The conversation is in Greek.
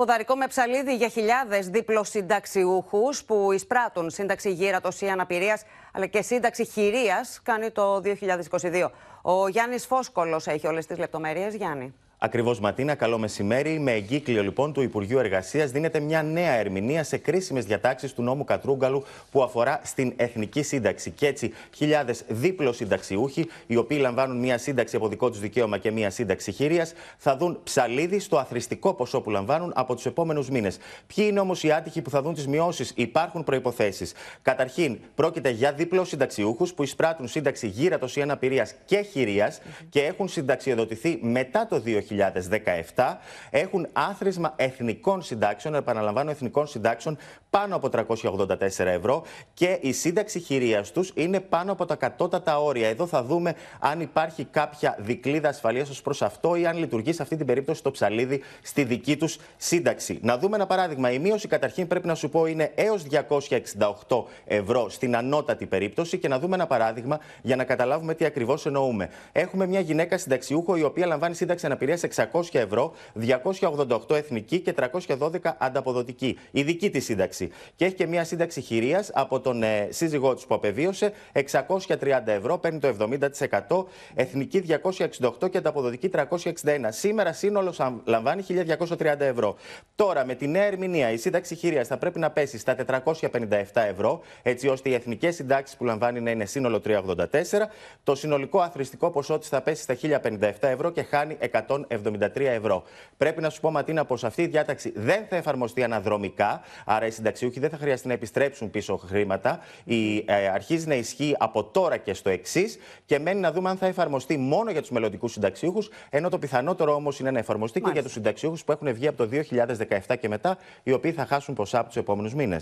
Ποδαρικό με ψαλίδι για χιλιάδες συνταξιούχου που εισπράττουν σύνταξη γύρατος ή αναπηρίας αλλά και σύνταξη χειρίας κάνει το 2022. Ο Γιάννης Φόσκολος έχει όλες τις λεπτομέρειες. Γιάννη. Ακριβώς Ματίνα, καλό μεσημέρι. Με εγκύκλιο λοιπόν του Υπουργείου Εργασίας δίνεται μια νέα ερμηνεία σε κρίσιμες διατάξεις του νόμου Κατρούγκαλου που αφορά στην εθνική σύνταξη. Και έτσι, χιλιάδες δίπλος συνταξιούχοι, οι οποίοι λαμβάνουν μια σύνταξη από δικό τους δικαίωμα και μια σύνταξη χείριας, θα δουν ψαλίδι στο αθρηστικό ποσό που λαμβάνουν από τους επόμενους μήνες. Ποιοι είναι όμως οι άτυχοι που θα δουν τις μειώσεις, υπάρχουν προποθέσει. Καταρχήν, πρόκειται για δίπλο συνταξιούχους που εισπράττουν σύνταξη γύρατο ή αναπηρία και χειρία και έχουν συνταξιοδοτηθεί μετά το 2000. 2017 έχουν άθροισμα εθνικών συντάξεων, επαναλαμβάνω εθνικών συντάξεων, πάνω από 384 ευρώ και η σύνταξη χειρίας τους είναι πάνω από τα κατώτατα όρια. Εδώ θα δούμε αν υπάρχει κάποια δικλίδα ασφαλείας ως προς αυτό ή αν λειτουργεί σε αυτή την περίπτωση το ψαλίδι στη δική τους σύνταξη. Να δούμε ένα παράδειγμα. Η μείωση καταρχήν πρέπει να σου πω είναι έως 268 ευρώ στην ανώτατη περίπτωση και να δούμε ένα παράδειγμα για να καταλάβουμε τι ακριβώς εννοούμε. Έχουμε μια γυναίκα συνταξιούχο η οποία λαμβάνει σύνταξη αναπηρίας 600 ευρώ, 288 εθνική και 312 ανταποδοτική. Η δική της σύνταξη. Και έχει και μια σύνταξη χειρίας από τον ε, σύζυγό της που απεβίωσε, 630 ευρώ, παίρνει το 70%, εθνική 268 και ανταποδοτική 361. Σήμερα σύνολος λαμβάνει 1230 ευρώ. Τώρα με τη νέα ερμηνεία η σύνταξη χειρίας θα πρέπει να πέσει στα 457 ευρώ, έτσι ώστε οι εθνικές συντάξεις που λαμβάνει να είναι σύνολο 384. Το συνολικό αθρηστικό ποσό της θα πέσει στα 1057 ευρώ και χάνει 73 ευρώ. Πρέπει να σου πω, Ματίνα, πως αυτή η διάταξη δεν θα εφαρμοστεί αναδρομικά, άρα οι συνταξιούχοι δεν θα χρειαστεί να επιστρέψουν πίσω χρήματα. Η, ε, αρχίζει να ισχύει από τώρα και στο εξής και μένει να δούμε αν θα εφαρμοστεί μόνο για τους μελλοντικούς συνταξιούχους, ενώ το πιθανότερο όμως είναι να εφαρμοστεί και για τους συνταξιούχους που έχουν βγει από το 2017 και μετά, οι οποίοι θα χάσουν ποσά από τους επόμενους μήνες.